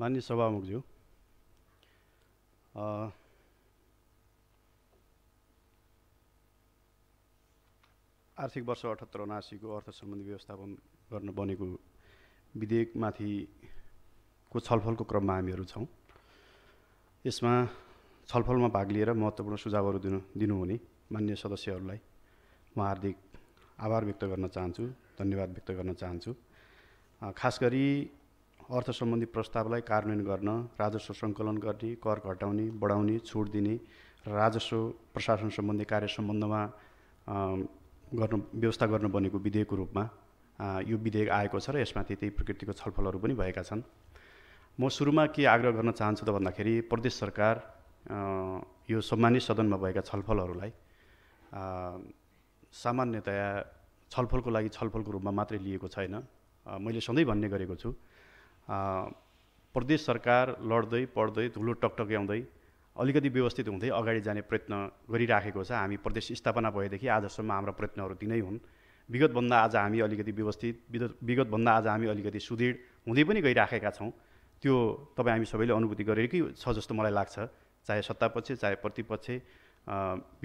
मान्य सभामुखज्यू आर्थिक वर्ष अठहत्तर उनासीको अर्थ सम्बन्धी व्यवस्थापन गर्न बनेको विधेयकमाथिको छलफलको क्रममा हामीहरू छौँ यसमा छलफलमा भाग लिएर महत्त्वपूर्ण सुझावहरू दिनु दिनुहुने मान्य सदस्यहरूलाई म हार्दिक आभार व्यक्त गर्न चाहन्छु धन्यवाद व्यक्त गर्न चाहन्छु खास गरी अर्थ सम्बन्धी प्रस्तावलाई कार्यान्वयन गर्न राजस्व सङ्कलन गर्ने कर घटाउने बढाउने छुट दिने राजस्व प्रशासन सम्बन्धी कार्य सम्बन्धमा गर्नु व्यवस्था गर्नु बनेको विधेयकको रूपमा यो विधेयक आएको छ र यसमाथि त्यही प्रकृतिको छलफलहरू पनि भएका छन् म सुरुमा के आग्रह गर्न चाहन्छु त भन्दाखेरि प्रदेश सरकार यो सम्मानित सदनमा भएका छलफलहरूलाई सामान्यतया छलफलको लागि छलफलको रूपमा मात्रै लिएको छैन मैले सधैँ भन्ने गरेको छु प्रदेश सरकार लड्दै पढ्दै धुलो टकटक्याउँदै अलिकति व्यवस्थित हुँदै अगाडि जाने प्रयत्न गरिराखेको छ हामी प्रदेश स्थापना भएदेखि आजसम्म हाम्रा प्रयत्नहरू तिनै हुन् विगतभन्दा आज हामी अलिकति व्यवस्थित विगत विगतभन्दा आज हामी अलिकति सुदृढ हुँदै पनि गइराखेका छौँ त्यो तपाईँ हामी सबैले अनुभूति गरेकै छ जस्तो मलाई लाग्छ चाहे सत्तापक्ष चाहे प्रतिपक्ष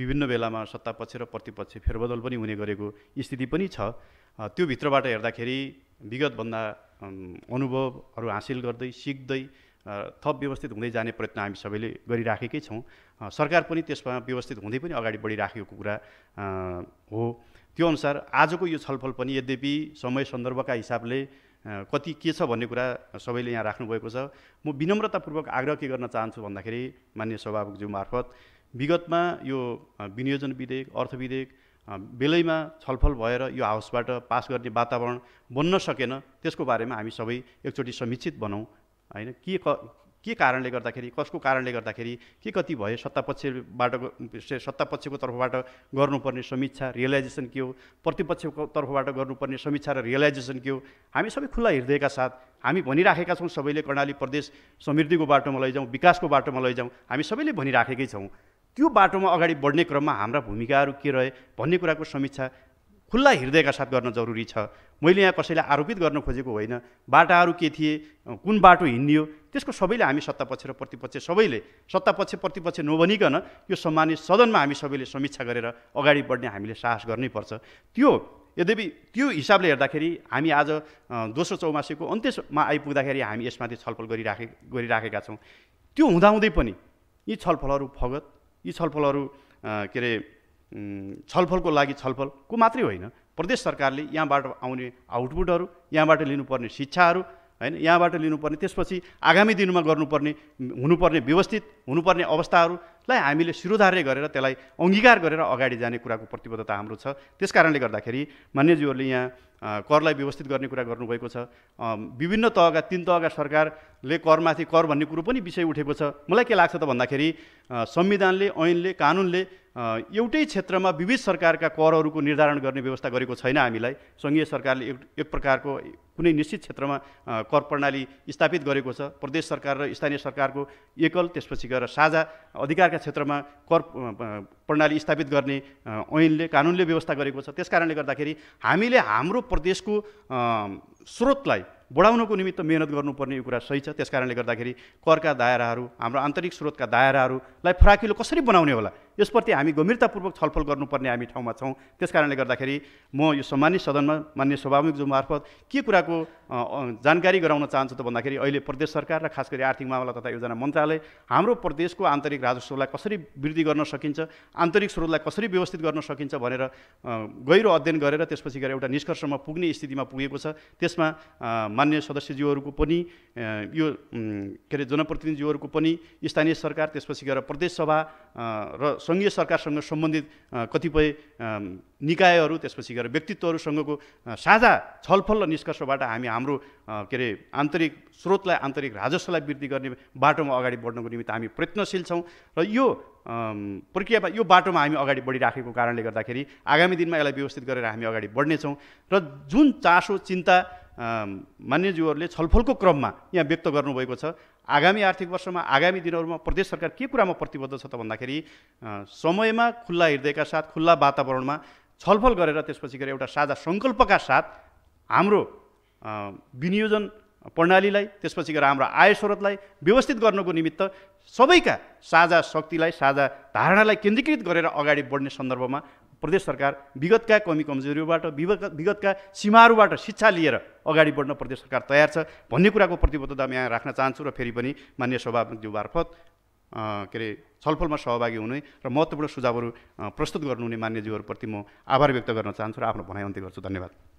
विभिन्न बेलामा सत्तापक्ष र प्रतिपक्ष फेरबदल पनि हुने गरेको स्थिति पनि छ त्यो भित्रबाट हेर्दाखेरि विगतभन्दा अनुभवहरू हासिल गर्दै सिक्दै थप व्यवस्थित हुँदै जाने प्रयत्न हामी सबैले गरिराखेकै छौँ सरकार पनि त्यसमा व्यवस्थित हुँदै पनि अगाडि बढिराखेको कुरा हो त्यो अनुसार आजको यो छलफल पनि यद्यपि समय सन्दर्भका हिसाबले कति के छ भन्ने कुरा सबैले यहाँ राख्नुभएको छ म विनम्रतापूर्वक आग्रह के गर्न चाहन्छु भन्दाखेरि मान्य सभापतिज्यू मार्फत विगतमा यो विनियोजन विधेयक अर्थ विधेयक बेलैमा छलफल भएर यो हाउसबाट पास गर्ने वातावरण बन्न सकेन त्यसको बारेमा हामी सबै एकचोटि समीक्षित बनाउँ होइन के क के कारणले गर्दाखेरि कसको कारणले गर्दाखेरि के कति भयो सत्तापक्षबाट सत्तापक्षको तर्फबाट गर्नुपर्ने समीक्षा रियलाइजेसन के हो प्रतिपक्षको तर्फबाट गर्नुपर्ने समीक्षा र रियलाइजेसन के हो हामी सबै खुल्ला हृदयका साथ हामी भनिराखेका छौँ सबैले कर्णाली प्रदेश समृद्धिको बाटोमा लैजाउँ विकासको बाटोमा लैजाउँ हामी सबैले भनिराखेकै छौँ त्यो बाटोमा अगाडि बढ्ने क्रममा हाम्रा भूमिकाहरू के रहे भन्ने कुराको समीक्षा खुल्ला हृदयका साथ गर्न जरुरी छ मैले यहाँ कसैलाई आरोपित गर्न खोजेको होइन बाटाहरू के थिए कुन बाटो हिँडियो त्यसको सबैले हामी सत्तापक्ष र प्रतिपक्ष सबैले सत्तापक्ष प्रतिपक्ष नभनिकन यो सम्मानित सदनमा हामी सबैले समीक्षा गरेर अगाडि बढ्ने हामीले साहस गर्नैपर्छ त्यो यद्यपि त्यो हिसाबले हेर्दाखेरि हामी आज दोस्रो चौमासीको अन्त्यमा आइपुग्दाखेरि हामी यसमाथि छलफल गरिराखे गरिराखेका छौँ त्यो हुँदाहुँदै पनि यी छलफलहरू फगत यी छलफलहरू के अरे छलफलको लागि छलफलको मात्रै होइन प्रदेश सरकारले यहाँबाट आउने आउटपुटहरू यहाँबाट लिनुपर्ने शिक्षाहरू होइन यहाँबाट लिनुपर्ने त्यसपछि आगामी दिनमा गर्नुपर्ने हुनुपर्ने व्यवस्थित हुनुपर्ने अवस्थाहरूलाई हामीले शिरोधार्य गरेर त्यसलाई अङ्गीकार गरेर अगाडि जाने कुराको प्रतिबद्धता हाम्रो छ त्यस कारणले गर्दाखेरि मान्यज्यूहरूले यहाँ करलाई व्यवस्थित गर्ने कुरा गर्नुभएको छ विभिन्न तहका तिन तहका सरकारले करमाथि कर भन्ने कुरो पनि विषय उठेको छ मलाई के लाग्छ त भन्दाखेरि संविधानले ऐनले कानुनले एउटै क्षेत्रमा विविध सरकारका करहरूको निर्धारण गर्ने व्यवस्था गरेको छैन हामीलाई सङ्घीय सरकारले एक एक प्रकारको कुनै निश्चित क्षेत्रमा कर प्रणाली स्थापित गरेको छ प्रदेश सरकार र स्थानीय सरकारको एकल त्यसपछि गएर साझा अधिकारका क्षेत्रमा कर प्रणाली स्थापित गर्ने ऐनले कानुनले व्यवस्था गरेको छ त्यस कारणले गर्दाखेरि हामीले हाम्रो प्रदेशको स्रोतलाई बढाउनको निमित्त मेहनत गर्नुपर्ने यो कुरा सही छ त्यस कारणले गर्दाखेरि करका दायराहरू हाम्रो आन्तरिक स्रोतका दायराहरूलाई फराकिलो कसरी बनाउने होला यसप्रति हामी गम्भीरतापूर्वक छलफल गर्नुपर्ने हामी ठाउँमा छौँ त्यस कारणले गर्दाखेरि म यो सम्मानित सदनमा मान्य स्वाभाविक जो मार्फत के कुराको जानकारी गराउन चाहन्छु त भन्दाखेरि अहिले प्रदेश सरकार र खास गरी आर्थिक मामला तथा योजना मन्त्रालय हाम्रो प्रदेशको आन्तरिक राजस्वलाई कसरी वृद्धि गर्न सकिन्छ आन्तरिक स्रोतलाई कसरी व्यवस्थित गर्न सकिन्छ भनेर गहिरो अध्ययन गरेर त्यसपछि गएर एउटा निष्कर्षमा पुग्ने स्थितिमा पुगेको छ त्यसमा मान्य सदस्यज्यूहरूको पनि यो के अरे जनप्रतिनिधिज्यूहरूको पनि स्थानीय सरकार त्यसपछि गएर प्रदेशसभा र सङ्घीय सरकारसँग सम्बन्धित कतिपय निकायहरू त्यसपछि गएर व्यक्तित्वहरूसँगको साझा छलफल र निष्कर्षबाट हामी हाम्रो के अरे आन्तरिक स्रोतलाई आन्तरिक राजस्वलाई वृद्धि गर्ने बाटोमा अगाडि बढ्नको निमित्त हामी प्रयत्नशील छौँ र यो प्रक्रियामा यो बाटोमा हामी अगाडि बढिराखेको कारणले गर्दाखेरि आगामी दिनमा यसलाई व्यवस्थित गरेर हामी अगाडि बढ्नेछौँ र जुन चासो चिन्ता मान्यज्यूहरूले छलफलको क्रममा यहाँ व्यक्त गर्नुभएको छ आगामी आर्थिक वर्षमा आगामी दिनहरूमा प्रदेश सरकार के कुरामा प्रतिबद्ध छ त भन्दाखेरि समयमा खुल्ला हृदयका साथ खुल्ला वातावरणमा छलफल गरेर त्यसपछि गएर एउटा साझा सङ्कल्पका साथ हाम्रो विनियोजन प्रणालीलाई त्यसपछि गएर हाम्रो आय स्रोतलाई व्यवस्थित गर्नको निमित्त सबैका साझा शक्तिलाई साझा धारणालाई केन्द्रीकृत गरेर अगाडि बढ्ने सन्दर्भमा प्रदेश सरकार विगतका कमी कमजोरीबाट विगतका सीमाहरूबाट शिक्षा लिएर अगाडि बढ्न प्रदेश सरकार तयार छ भन्ने कुराको प्रतिबद्धता म यहाँ राख्न चाहन्छु र फेरि पनि मान्य सभापति मार्फत के अरे छलफलमा सहभागी हुने र महत्त्वपूर्ण सुझावहरू प्रस्तुत गर्नुहुने मान्यज्यूहरूप्रति म आभार व्यक्त गर्न चाहन्छु र आफ्नो भनाइ अन्त्य गर्छु धन्यवाद